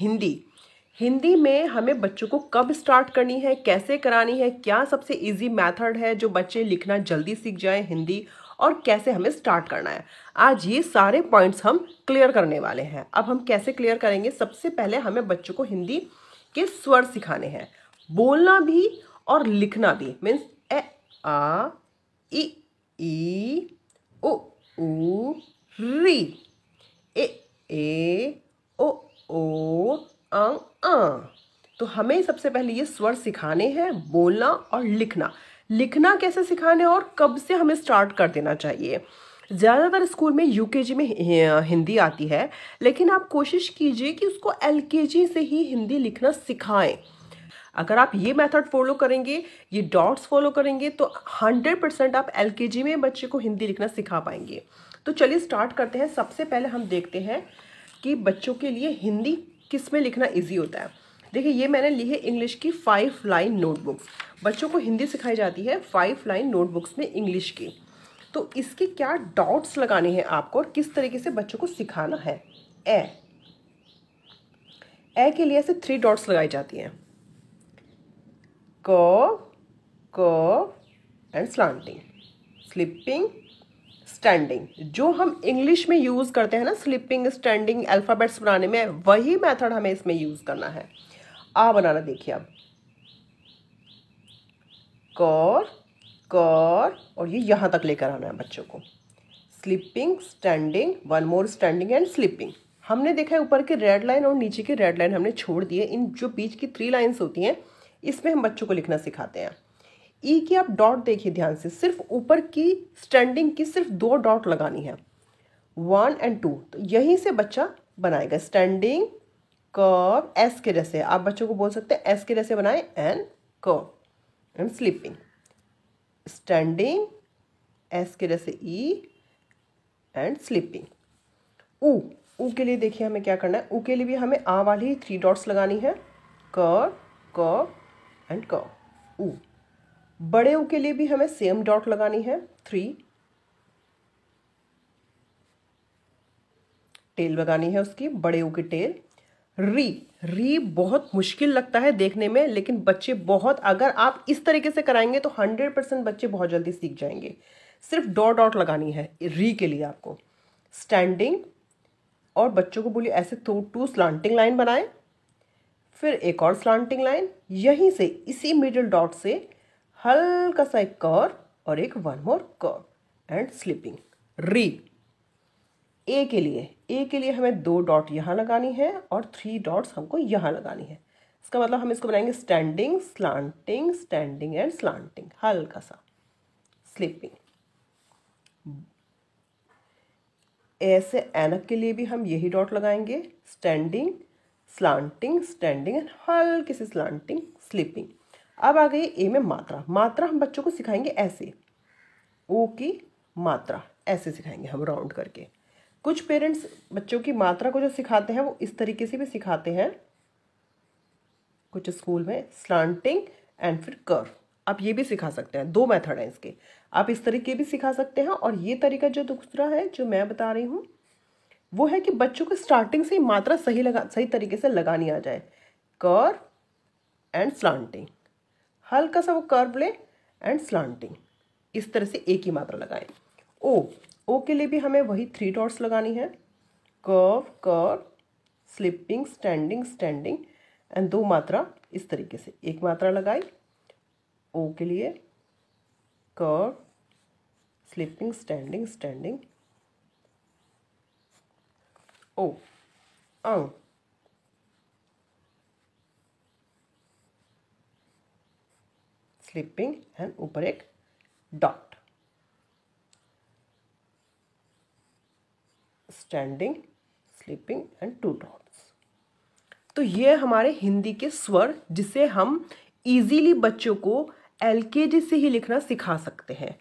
हिंदी हिंदी में हमें बच्चों को कब स्टार्ट करनी है कैसे करानी है क्या सबसे इजी मेथड है जो बच्चे लिखना जल्दी सीख जाएं हिंदी और कैसे हमें स्टार्ट करना है आज ये सारे पॉइंट्स हम क्लियर करने वाले हैं अब हम कैसे क्लियर करेंगे सबसे पहले हमें बच्चों को हिंदी के स्वर सिखाने हैं बोलना भी और लिखना भी मीन्स ए आ इ ई उ री ए ए ओ ओ अं तो हमें सबसे पहले ये स्वर सिखाने हैं बोलना और लिखना लिखना कैसे सिखाने और कब से हमें स्टार्ट कर देना चाहिए ज़्यादातर स्कूल में यूकेजी में हिंदी आती है लेकिन आप कोशिश कीजिए कि उसको एलकेजी से ही हिंदी लिखना सिखाएं अगर आप ये मेथड फॉलो करेंगे ये डॉट्स फॉलो करेंगे तो 100 परसेंट आप एलकेजी में बच्चे को हिंदी लिखना सिखा पाएंगे तो चलिए स्टार्ट करते हैं सबसे पहले हम देखते हैं कि बच्चों के लिए हिंदी किस में लिखना इजी होता है देखिए ये मैंने ली है इंग्लिश की फाइव लाइन नोटबुक्स बच्चों को हिंदी सिखाई जाती है फाइव लाइन नोटबुक्स में इंग्लिश की तो इसके क्या डॉट्स लगाने हैं आपको और किस तरीके से बच्चों को सिखाना है ए ए के लिए ऐसे थ्री डॉट्स लगाई जाती हैं क क एंड स्लांटिंग स्लिपिंग स्टैंडिंग जो हम इंग्लिश में यूज़ करते हैं ना स्लिपिंग स्टैंडिंग अल्फ़ाबेट्स बनाने में वही मेथड हमें इसमें यूज़ करना है आ बनाना देखिए अब कौर कौर और ये यहां तक लेकर आना है बच्चों को sleeping standing one more standing and sleeping हमने देखा है ऊपर की रेड लाइन और नीचे की रेड लाइन हमने छोड़ दिए इन जो बीच की थ्री लाइन्स होती हैं इसमें हम बच्चों को लिखना सिखाते हैं ई e की आप डॉट देखिए ध्यान से सिर्फ ऊपर की स्टैंडिंग की सिर्फ दो डॉट लगानी है वन एंड टू तो यहीं से बच्चा बनाएगा स्टैंडिंग कर्व एस के जैसे आप बच्चों को बोल सकते हैं एस के जैसे बनाए and curve and sleeping standing S के जैसे ई एंड स्लीपिंग ऊ ऊ के लिए देखिए हमें क्या करना है ऊ के लिए भी हमें आ वाली थ्री डॉट्स लगानी है कर्व कर्व एंड कर्व ऊ बड़े ओ के लिए भी हमें सेम डॉट लगानी है थ्री टेल लगानी है उसकी बड़े ओ की टेल री री बहुत मुश्किल लगता है देखने में लेकिन बच्चे बहुत अगर आप इस तरीके से कराएंगे तो हंड्रेड परसेंट बच्चे बहुत जल्दी सीख जाएंगे सिर्फ डॉट डॉट लगानी है री के लिए आपको स्टैंडिंग और बच्चों को बोलिए ऐसे तो टू स्लांटिंग लाइन बनाएं फिर एक और स्लांटिंग लाइन यहीं से इसी मिडिल डॉट से हल्का सा एक कर और एक वन मोर कर एंड स्लिपिंग री ए के लिए ए के लिए हमें दो डॉट यहाँ लगानी है और थ्री डॉट्स हमको यहाँ लगानी है इसका मतलब हम इसको बनाएंगे standing slanting standing and slanting हल्का सा स्लिपिंग ऐसे एनक के लिए भी हम यही डॉट लगाएंगे स्टैंडिंग स्लांटिंग स्टैंडिंग एंड हल्की सी स्लांटिंग स्लिपिंग अब आ गई ए में मात्रा मात्रा हम बच्चों को सिखाएंगे ऐसे ओ की मात्रा ऐसे सिखाएंगे हम राउंड करके कुछ पेरेंट्स बच्चों की मात्रा को जो सिखाते हैं वो इस तरीके से भी सिखाते हैं कुछ स्कूल में स्लांटिंग एंड फिर कर्व आप ये भी सिखा सकते हैं दो मेथड हैं इसके आप इस तरीके भी सिखा सकते हैं और ये तरीका जो दूसरा है जो मैं बता रही हूँ वो है कि बच्चों को स्टार्टिंग से मात्रा सही लगा सही तरीके से लगानी आ जाए कर्व एंड स्लांटिंग हल्का सा वो कर्व ले एंड स्लांटिंग इस तरह से एक ही मात्रा लगाएं ओ ओ के लिए भी हमें वही थ्री डॉट्स लगानी है curve curve sleeping standing standing and दो मात्रा इस तरीके से एक मात्रा लगाई ओ के लिए curve sleeping standing standing O and sleeping and ऊपर एक dot standing sleeping and two dots तो ये हमारे हिंदी के स्वर जिसे हम इजीली बच्चों को एल से ही लिखना सिखा सकते हैं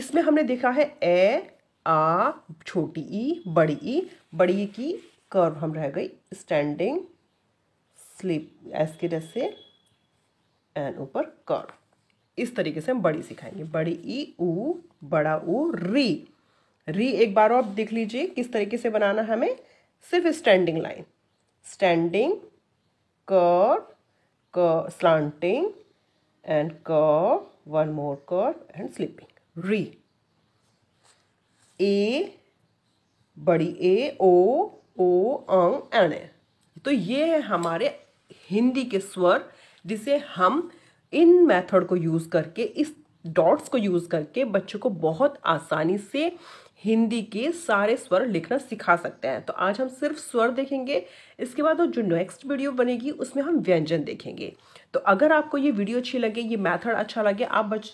इसमें हमने देखा है ए आ छोटी ई बड़ी ई बड़ी ई की कर्व हम रह गई स्टैंडिंग स्लिप एस के जैसे एंड ऊपर कर्व इस तरीके से हम बड़ी सिखाएंगे बड़ी ई उ बड़ा ऊ री री एक बार आप देख लीजिए किस तरीके से बनाना हमें सिर्फ स्टैंडिंग लाइन स्टैंडिंग कर कर्व स्लांटिंग एंड कर वन मोर कर एंड स्लीपिंग री ए बड़ी ए ओ ओ अंग ए तो ये है हमारे हिंदी के स्वर जिसे हम इन मेथड को यूज़ करके इस डॉट्स को यूज़ करके बच्चों को बहुत आसानी से हिंदी के सारे स्वर लिखना सिखा सकते हैं तो आज हम सिर्फ स्वर देखेंगे इसके बाद जो नेक्स्ट वीडियो बनेगी उसमें हम व्यंजन देखेंगे तो अगर आपको ये वीडियो अच्छी लगे ये मेथड अच्छा लगे आप बच